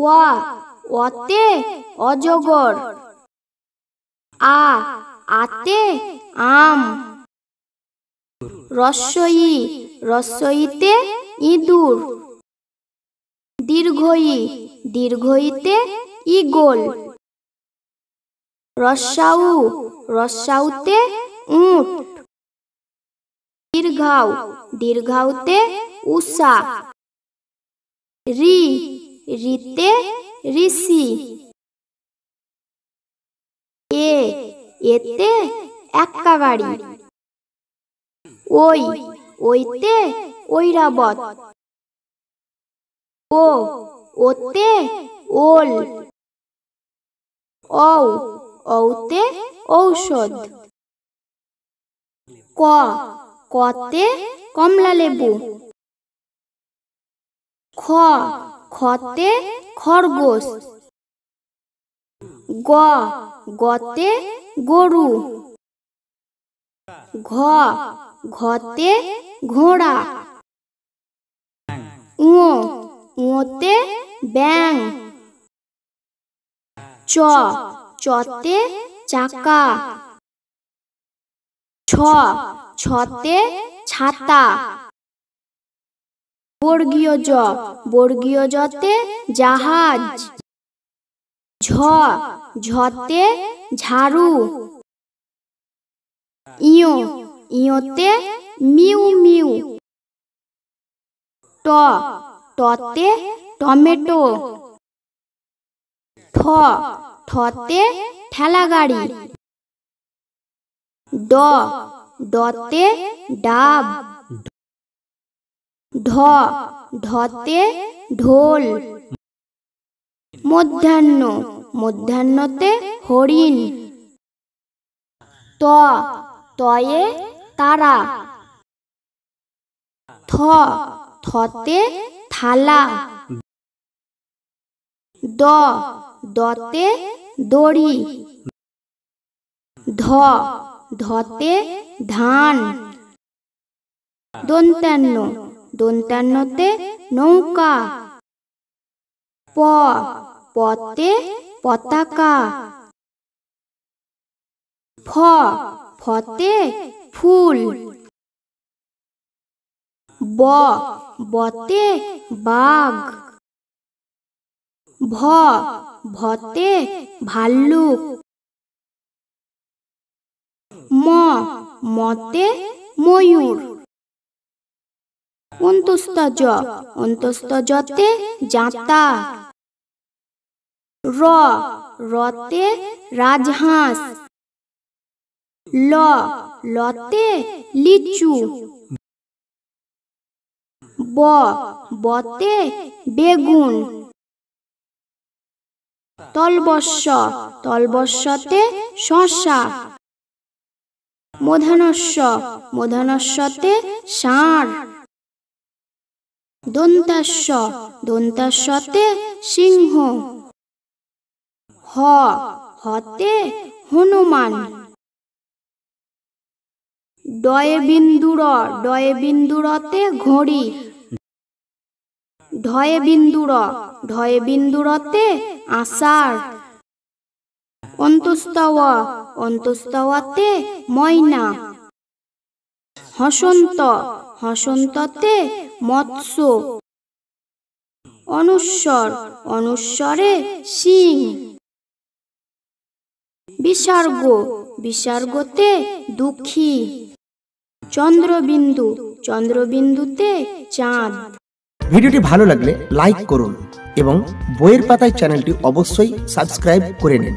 ওয়া অতে অজগর আ আতে আম রস্যই রস্যইতে ইঁদুর দীর্ঘই দীর্ঘইতে ইগোল রসাউ রসাউতে উট দীর্ঘাউ দীর্ঘাউতে উষা রি রিতে ঋষি এ এতে এক্কা বাড়ি ওই ওইতে ঐরাবত ও ওতে ওল ঔ ঔতে ঔষধ ক কতে কমলা লেবু খ খতে খরগোশ গ গতে গরু ঘ ঘতে ঘোড়া উ উঁতে ব্যাং চ চতে চাকা ছ ছতে ছাতা বর্গীয় জ বর্গীয় জতে জাহাজ ঝ ঝতে ঝাড়ু ইয় ইয়তে মিউ মিউ ট টতে টমেটো ঠ ঠতে ঠেলা গাড়ি ড ডতে ডাব ঢ ঢতে ঢোল মধ্যাহ্ন মধ্যাহ্নতে হরিণ ত তয়ে তারা থ থতে থালা দ দতে দড়ি ধ ধতে ধান দন্তান্ন দন্তান্নতে নৌকা প পতে পতাকা ফ ফতে ফুল ব বতে বাঘ ভ ভতে ভাল্লুক ম মতে ময়ূর অন্তস্তজ অন্তস্তজতে জাতা র রতে রাজহাঁস ল লতে লিচু ব বতে বেগুন তলবস্য তলবস্যতে শশা মধানস্য মধানস্যতে ষাঁড় দন্তাস্ব দন্তাস্বতে সিংহ হ হতে হনুমান ডয়ে বিন্দুর ডয়ে বিন্দুরতে ঘড়ি ঢয়ে বিন্দুর ঢয়ে বিন্দুরতে আষাঢ় অন্তস্তওয়া অন্তস্তওয়াতে ময়না হসন্ত হসন্ততে মৎস্য অনুস্বর অনুস্বরে সিং বিসর্গ বিসর্গতে দুঃখী চন্দ্রবিন্দু চন্দ্রবিন্দুতে চাঁদ ভিডিওটি ভালো লাগলে লাইক করুন এবং বইয়ের পাতায় চ্যানেলটি অবশ্যই সাবস্ক্রাইব করে নিন